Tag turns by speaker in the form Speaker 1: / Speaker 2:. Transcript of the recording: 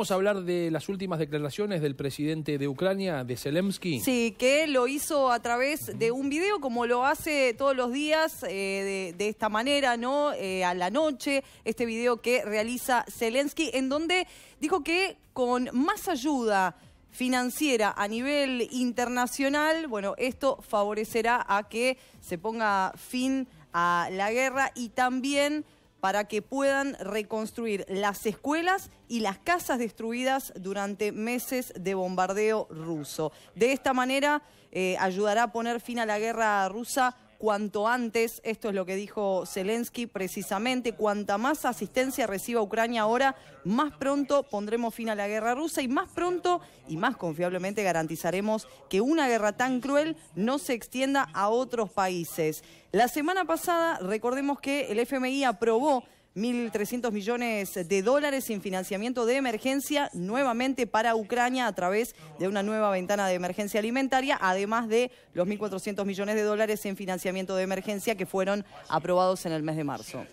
Speaker 1: Vamos a hablar de las últimas declaraciones del presidente de Ucrania, de Zelensky. Sí, que lo hizo a través de un video, como lo hace todos los días, eh, de, esta manera, ¿no? Eh, a la noche, este video que realiza Zelensky, en donde dijo que con más ayuda financiera a nivel internacional, bueno, esto favorecerá a que se ponga fin a la guerra y también para que puedan reconstruir las escuelas y las casas destruidas durante meses de bombardeo ruso. De esta manera eh, ayudará a poner fin a la guerra rusa cuanto antes. Esto es lo que dijo Zelensky precisamente. Cuanta más asistencia reciba Ucrania ahora, más pronto pondremos fin a la guerra rusa y más pronto y más confiablemente garantizaremos que una guerra tan cruel no se extienda a otros países. La semana pasada, recordemos que el FMI aprobó 1.300 millones de dólares en financiamiento de emergencia nuevamente para Ucrania a través de una nueva ventana de emergencia alimentaria, además de los 1.400 millones de dólares en financiamiento de emergencia que fueron aprobados en el mes de marzo.